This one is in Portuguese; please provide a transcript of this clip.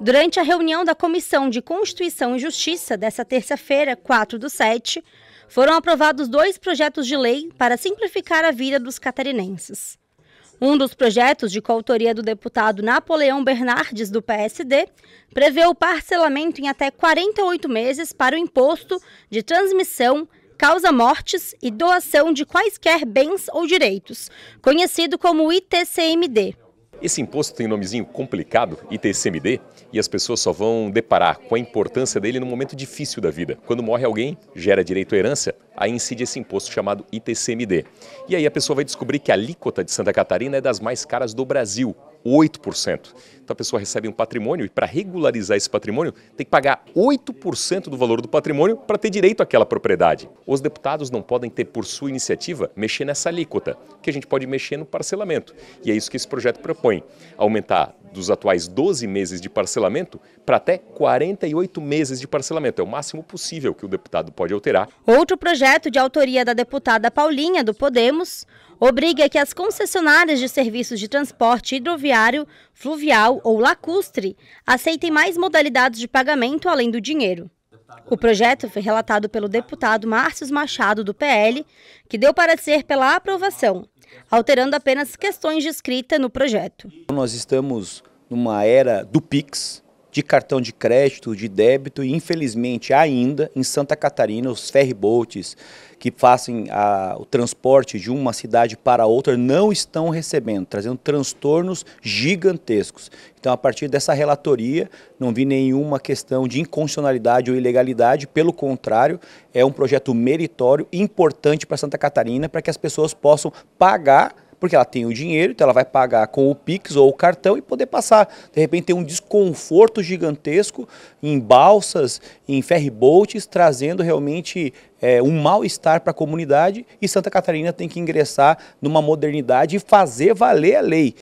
Durante a reunião da Comissão de Constituição e Justiça dessa terça-feira, 4 do 7, foram aprovados dois projetos de lei para simplificar a vida dos catarinenses. Um dos projetos, de coautoria do deputado Napoleão Bernardes, do PSD, prevê o parcelamento em até 48 meses para o imposto de transmissão, causa-mortes e doação de quaisquer bens ou direitos, conhecido como ITCMD. Esse imposto tem um nomezinho complicado, ITCMD, e as pessoas só vão deparar com a importância dele no momento difícil da vida. Quando morre alguém, gera direito à herança, aí incide esse imposto chamado ITCMD. E aí a pessoa vai descobrir que a alíquota de Santa Catarina é das mais caras do Brasil. 8%. Então a pessoa recebe um patrimônio e para regularizar esse patrimônio tem que pagar 8% do valor do patrimônio para ter direito àquela propriedade. Os deputados não podem ter por sua iniciativa mexer nessa alíquota, que a gente pode mexer no parcelamento. E é isso que esse projeto propõe, aumentar dos atuais 12 meses de parcelamento para até 48 meses de parcelamento. É o máximo possível que o deputado pode alterar. Outro projeto de autoria da deputada Paulinha do Podemos obriga que as concessionárias de serviços de transporte hidroviário, fluvial ou lacustre aceitem mais modalidades de pagamento além do dinheiro. O projeto foi relatado pelo deputado Márcio Machado, do PL, que deu parecer pela aprovação, alterando apenas questões de escrita no projeto. Nós estamos numa era do PIX, de cartão de crédito, de débito e infelizmente ainda em Santa Catarina os ferryboats que fazem a, o transporte de uma cidade para outra não estão recebendo, trazendo transtornos gigantescos. Então a partir dessa relatoria não vi nenhuma questão de inconstitucionalidade ou ilegalidade, pelo contrário, é um projeto meritório importante para Santa Catarina para que as pessoas possam pagar porque ela tem o dinheiro, então ela vai pagar com o Pix ou o cartão e poder passar. De repente tem um desconforto gigantesco em balsas, em ferryboats, trazendo realmente é, um mal-estar para a comunidade e Santa Catarina tem que ingressar numa modernidade e fazer valer a lei.